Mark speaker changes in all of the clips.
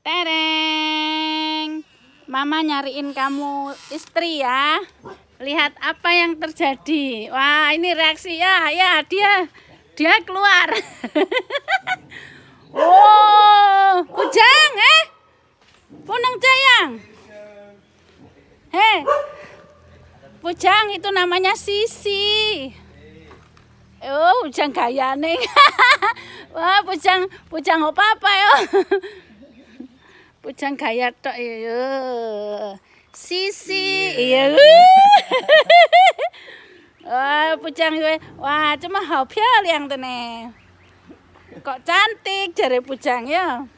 Speaker 1: Tereng. Mama nyariin kamu istri ya. Lihat apa yang terjadi. Wah, ini reaksi ya. Ya, dia dia keluar. oh, Pujang eh. Punang Jayang. Hei. Pujang itu namanya Sisi. Oh, Pujang nih. Wah, Pujang Pujang apa-apa ya? Pujang gaya tok ya. Sisi. Iya. Wah, pujang gue. Wah, cuma hau pial yang tene. Kok cantik jare pujang ya.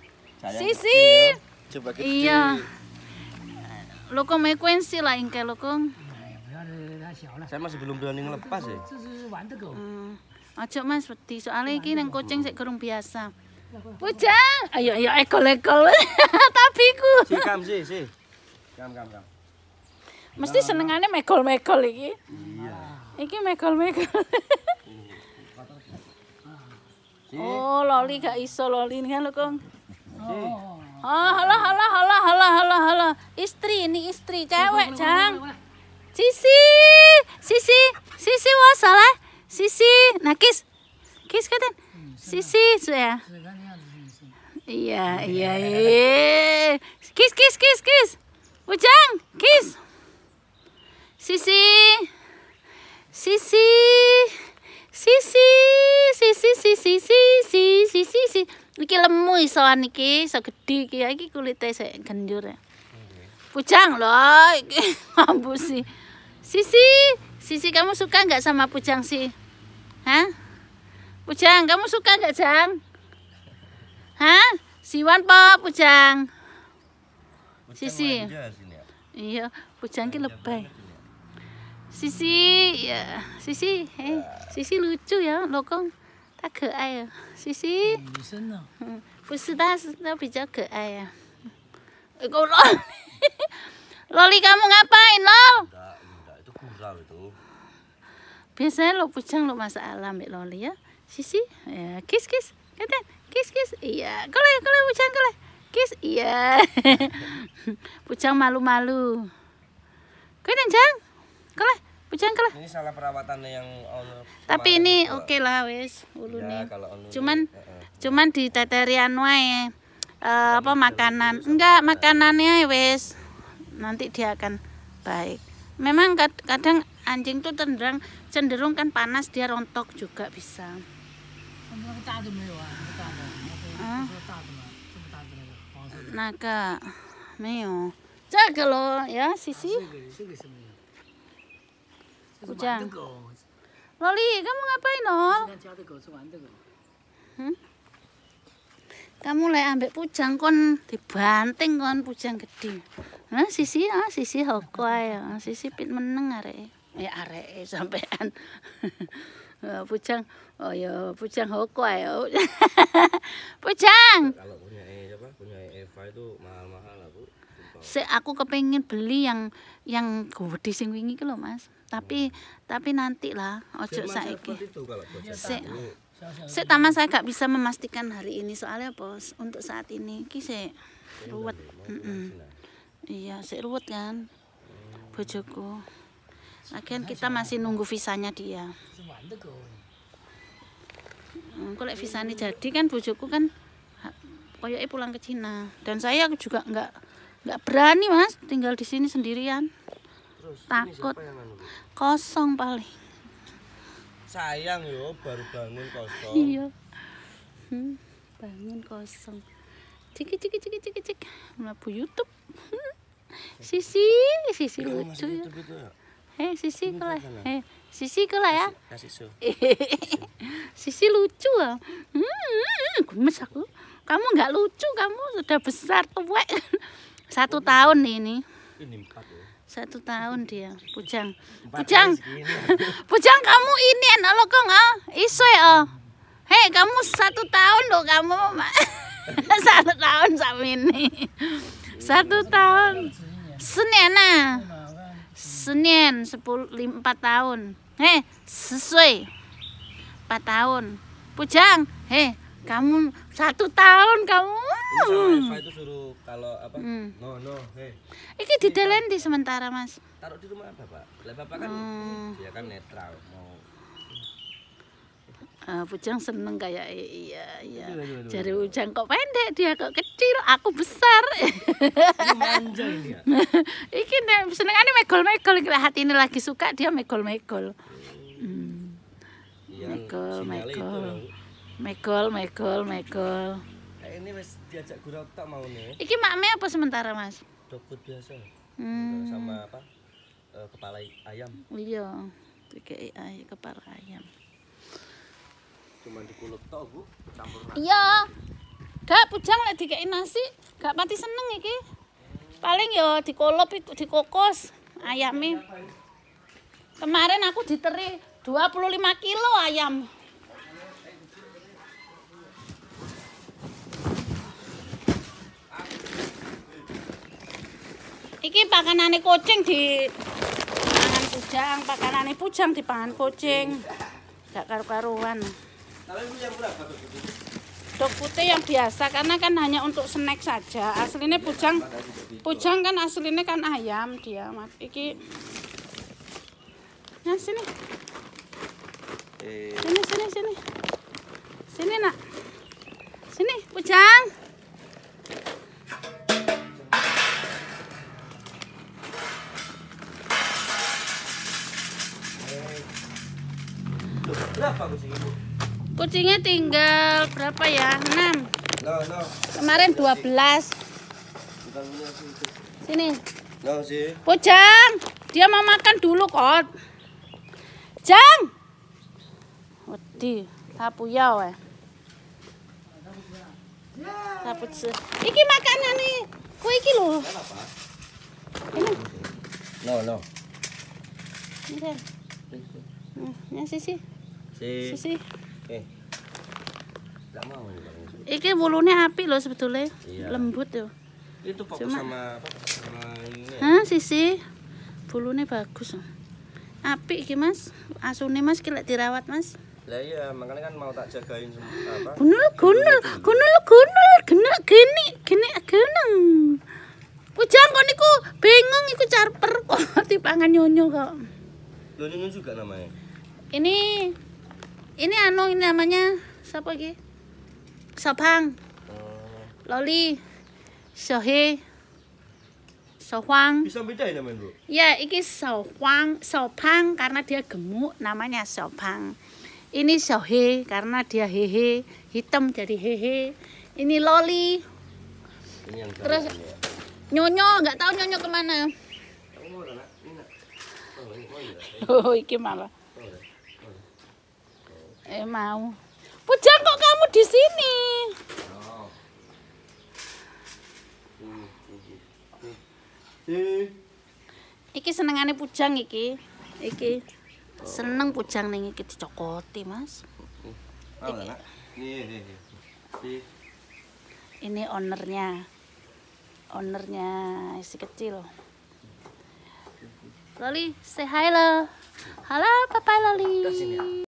Speaker 1: Sisi. Coba kita. Iya. Lo kok mau kuensi lah ingke lo kong. Saya masih belum berani ngelepas ya. Ajak hmm. mas, soalnya ini yang kucing sekarang biasa. Bujang, ayo ayo ekol-ekol. Tapi Si kam si si. Kam kam kam. Mesti nah. senengane mekol-mekol iki. Iya. Iki mekol-mekol. oh, loli gak iso loli kan lho, Kong. Oh. Oh, halah halah halah halah halah halah. Istri ini istri cewek, Jang. Sisi, Sisi, Sisi wasalah, Sisi, nakis. Kis katen. Sisi Ya Iya, iya. Eh. Kiss, kiss, kiss, kiss. Ujang, kiss. Sisi. Sisi. Sisi, sisi, sisi, sisi, sisi, sisi. Iki lemu isoan iki, iso gedhi iki. Ya, iki kulite sik genjur ya. Pujang loh, iki mambu sih. Sisi, Sisi kamu suka nggak sama Pujang sih? Hah? Pujang, kamu suka nggak Jang? Hah? Siwan po, Pujang. Sisi. Ya? Iya, Pujang ki lebay. Ya? Sisi, ya, Sisi, eh, ya. Sisi lucu ya, lokong. Hmm. Eh, Loli kamu ngapain lol? Enggak, enggak, itu kurang itu. Biasanya lo pucang lo masak alam Mbak Loli ya. Sisi, ya, kiss kiss, keten, kiss kiss, iya, kole kole pucang kole, kiss, iya, pucang malu-malu, keten jang, kole, pucang kole. Ini salah perawatannya yang Tapi ini oke okay lah wes, ulu ya, nih. Cuman, uh cuman di teterian anu eh, wae, uh, apa makanan, enggak makanannya wes, nanti dia akan baik. Memang kadang anjing tuh cenderung cenderung kan panas dia rontok juga bisa. Sisi 么大的没有啊？那个大的，那个说大的吗？这么大的那个黄色的。那个没有，这个咯，呀，西西。这个这个什么呀？这个玩的狗。老李，干么个背呢？今天家的狗是玩的狗。嗯。干么来安排不讲跟的板凳跟不讲个地？啊，西西啊，西西好乖啊，西西变么能啊嘞？哎，阿嘞，上班。Uh, Pucang. Oh ya, Pucang hokuai. Oh. Pucang. Kalau punya e, apa? Punya Eva itu mahal-mahal lah, Bu. Se aku kepengen beli yang yang gede sing wingi ki lho, Mas. Tapi hmm. tapi nanti lah, ojo saiki. Se Sik taman saya gak bisa memastikan hari ini soalnya apa untuk saat ini ki se ruwet. Iya, se ruwet kan. Bojoku. Lagian kita masih nunggu visanya dia. Hmm, kalau visanya jadi kan bujuku kan koyoknya pulang ke Cina. Dan saya juga nggak nggak berani mas tinggal di sini sendirian. Terus, Takut kosong paling. Sayang yo baru bangun kosong. Iya. Hmm, bangun kosong. Ciki ciki ciki ciki ciki Melapu YouTube. Sisi, sisi lucu ya. Hei, eh, Sisi kula. Hei, eh, Sisi kula ya. Kasih Sisi lucu. Hmm, hmm, hmm, gemes aku. Kamu nggak lucu, kamu sudah besar tuwek. Satu tahun ini. Ini empat ya. Satu tahun dia, Pujang. Pujang. Pujang kamu ini enak lo kok nggak? Iso ya. Hei, kamu satu tahun loh kamu. satu tahun sama ini. Satu tahun. Senena. Senin 10 4 tahun. Hei, sesuai 4 tahun. Pujang, hei, kamu satu tahun kamu. Sama hmm. itu suruh kalau apa? Hmm. No, no, hei. Iki didelen di sementara, Mas. Taruh di rumah Bapak. Lah Bapak kan hmm. dia kan netral. Mau Uh, ah, Ujang seneng kayak iya iya. iya. Jari Ujang kok pendek dia kok kecil, aku besar. iki seneng senengane megol-megol hati ini lagi suka dia megol-megol. Iya, hmm. Megol, megol. Megol, megol, megol. Ini wis diajak gurau tak mau nih. Iki makme apa sementara, Mas? Dokter biasa. Hmm. Sama apa? Uh, kepala ayam. Iya. Kayak kepala ayam. cuma dikulut tok bu campur iya gak pujang lagi kayak nasi gak mati seneng iki paling ya dikolop dikokos ayamnya kemarin aku diteri 25 kilo ayam iki pakanane kucing di pangan pujang pakanane pujang di pangan kucing gak karu-karuan Dok putih yang biasa karena kan hanya untuk snack saja. Aslinya iya, pujang pujang kan aslinya kan ayam dia, Mat. Iki Nah, sini. Eh. Sini sini sini. Sini, Nak. Sini, pujang. Berapa kucing Ibu? kucingnya tinggal berapa ya 6 no, no. kemarin 12 sini no, sih. Oh, Pujang dia mau makan dulu kok. Jang Wedi sapu ya we sapu iki makanan nih Kok iki lho ini no no ini sih. sih sih Eh. Enggak mau nih Bang. Iki wulunya api loh sebetulnya. Iya. Lembut yo. Itu fokus Cuma... sama apa? Sama ini. Hah, sisi. Bulunya bagus. Api iki Mas. Asune Mas kira dirawat Mas. Lah iya, makanya kan mau tak jagain semua apa? Gunul gunul, gunul gunul, gena gini, gini geneng. Ujang kok niku bingung iku carper kok tipangan nyonyo kok. nyonyo juga namanya. Ini ini anu ini namanya siapa lagi Sopang oh. Loli Sohe sohwang bisa ya namanya bu ya ini sohwang Sopang karena dia gemuk namanya Sopang ini Sohe karena dia hehe hitam jadi hehe ini Loli terus ya. Nyonyo nggak tahu Nyonyo kemana oh, ini oh, malah Eh mau. Pujang kok kamu di sini? Oh. Hmm, Iki senengane Pujang iki. Iki. Seneng Pujang ning iki dicokoti, Mas. iki. Ini, ini. ini ownernya. Ownernya si kecil. Loli, say hi lo. Halo, Papa Loli.